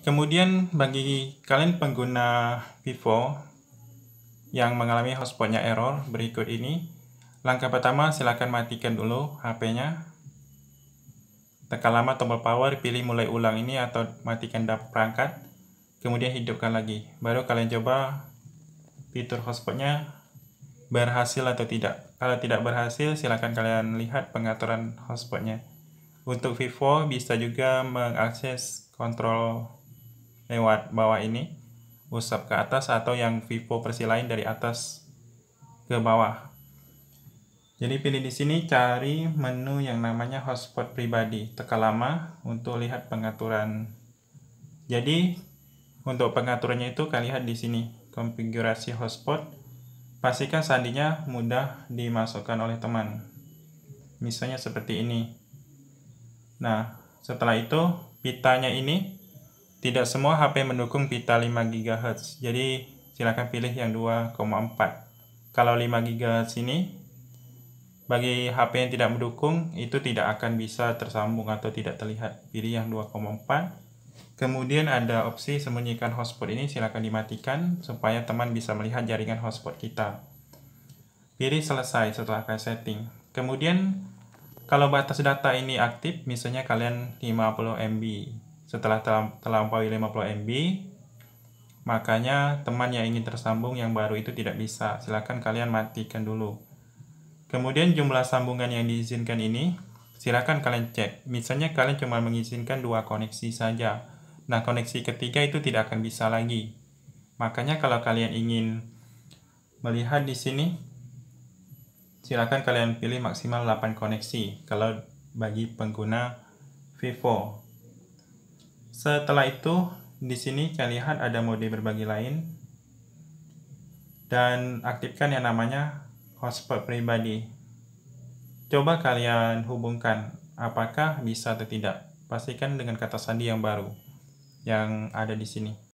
Kemudian bagi kalian pengguna Vivo yang mengalami hotspotnya error berikut ini, langkah pertama silakan matikan dulu HP-nya. Tekan lama tombol power, pilih mulai ulang ini atau matikan perangkat, kemudian hidupkan lagi. Baru kalian coba fitur hotspotnya berhasil atau tidak. Kalau tidak berhasil, silakan kalian lihat pengaturan hotspotnya. Untuk Vivo bisa juga mengakses kontrol lewat bawah ini usap ke atas atau yang vivo versi lain dari atas ke bawah jadi pilih di sini cari menu yang namanya hotspot pribadi teka lama untuk lihat pengaturan jadi untuk pengaturannya itu kalian lihat di sini konfigurasi hotspot pastikan sandinya mudah dimasukkan oleh teman misalnya seperti ini nah setelah itu pitanya ini tidak semua HP mendukung pita 5 GHz, jadi silakan pilih yang 2,4. Kalau 5 GHz ini, bagi HP yang tidak mendukung, itu tidak akan bisa tersambung atau tidak terlihat. Pilih yang 2,4. Kemudian ada opsi sembunyikan hotspot ini, silakan dimatikan supaya teman bisa melihat jaringan hotspot kita. Pilih selesai setelah kalian setting. Kemudian, kalau batas data ini aktif, misalnya kalian 50 MB, setelah terlampaui 50 MB, makanya teman yang ingin tersambung yang baru itu tidak bisa. silahkan kalian matikan dulu. Kemudian jumlah sambungan yang diizinkan ini, silahkan kalian cek. Misalnya kalian cuma mengizinkan dua koneksi saja. Nah, koneksi ketiga itu tidak akan bisa lagi. Makanya kalau kalian ingin melihat di sini, silahkan kalian pilih maksimal 8 koneksi kalau bagi pengguna Vivo. Setelah itu, di sini kalian lihat ada mode berbagi lain dan aktifkan yang namanya hotspot pribadi. Coba kalian hubungkan apakah bisa atau tidak. Pastikan dengan kata sandi yang baru yang ada di sini.